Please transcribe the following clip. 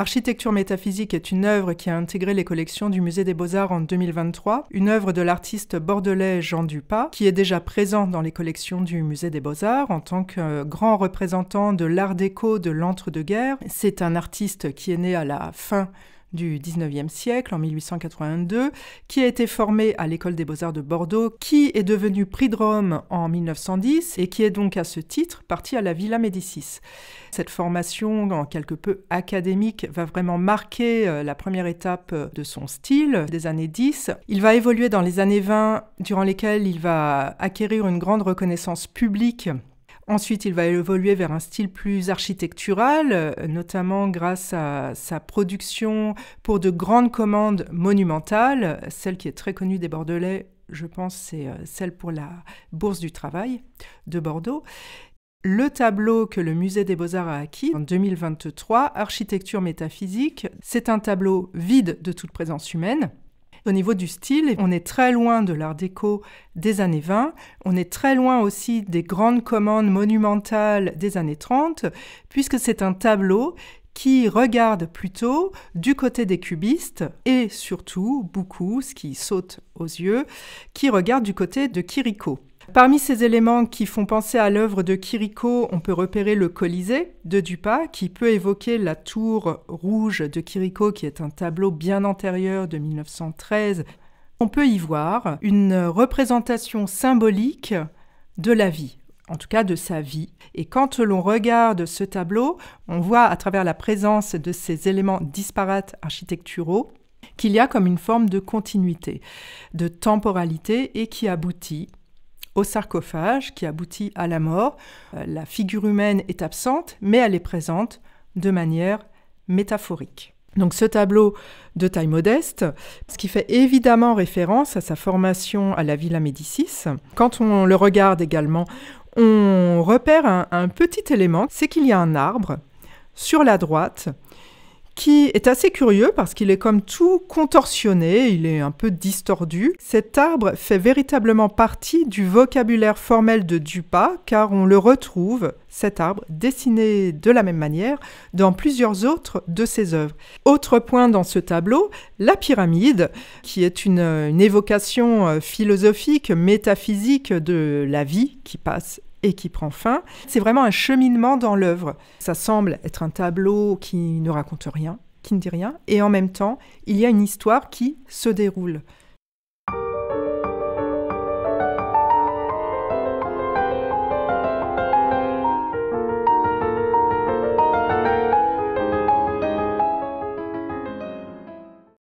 Architecture métaphysique est une œuvre qui a intégré les collections du Musée des Beaux-Arts en 2023, une œuvre de l'artiste bordelais Jean Dupas, qui est déjà présent dans les collections du Musée des Beaux-Arts en tant que euh, grand représentant de l'art déco de l'entre-deux-guerres. C'est un artiste qui est né à la fin du 19e siècle, en 1882, qui a été formé à l'École des beaux-arts de Bordeaux, qui est devenu prix de Rome en 1910 et qui est donc à ce titre parti à la Villa Médicis. Cette formation, en quelque peu académique, va vraiment marquer euh, la première étape euh, de son style des années 10. Il va évoluer dans les années 20, durant lesquelles il va acquérir une grande reconnaissance publique Ensuite, il va évoluer vers un style plus architectural, euh, notamment grâce à sa production pour de grandes commandes monumentales. Celle qui est très connue des Bordelais, je pense, c'est euh, celle pour la Bourse du Travail de Bordeaux. Le tableau que le musée des beaux-arts a acquis en 2023, Architecture métaphysique, c'est un tableau vide de toute présence humaine, au niveau du style, on est très loin de l'art déco des années 20, on est très loin aussi des grandes commandes monumentales des années 30, puisque c'est un tableau qui regarde plutôt du côté des cubistes et surtout beaucoup, ce qui saute aux yeux, qui regarde du côté de Kiriko. Parmi ces éléments qui font penser à l'œuvre de Chirico, on peut repérer le Colisée de Dupas, qui peut évoquer la tour rouge de Chirico, qui est un tableau bien antérieur de 1913. On peut y voir une représentation symbolique de la vie, en tout cas de sa vie. Et quand l'on regarde ce tableau, on voit à travers la présence de ces éléments disparates architecturaux qu'il y a comme une forme de continuité, de temporalité et qui aboutit au sarcophage qui aboutit à la mort. Euh, la figure humaine est absente, mais elle est présente de manière métaphorique. Donc ce tableau de taille modeste, ce qui fait évidemment référence à sa formation à la Villa Médicis. Quand on le regarde également, on repère un, un petit élément, c'est qu'il y a un arbre sur la droite qui est assez curieux parce qu'il est comme tout contorsionné, il est un peu distordu. Cet arbre fait véritablement partie du vocabulaire formel de Dupas car on le retrouve, cet arbre, dessiné de la même manière dans plusieurs autres de ses œuvres. Autre point dans ce tableau, la pyramide, qui est une, une évocation euh, philosophique, métaphysique de la vie qui passe et qui prend fin. C'est vraiment un cheminement dans l'œuvre. Ça semble être un tableau qui ne raconte rien, qui ne dit rien, et en même temps, il y a une histoire qui se déroule.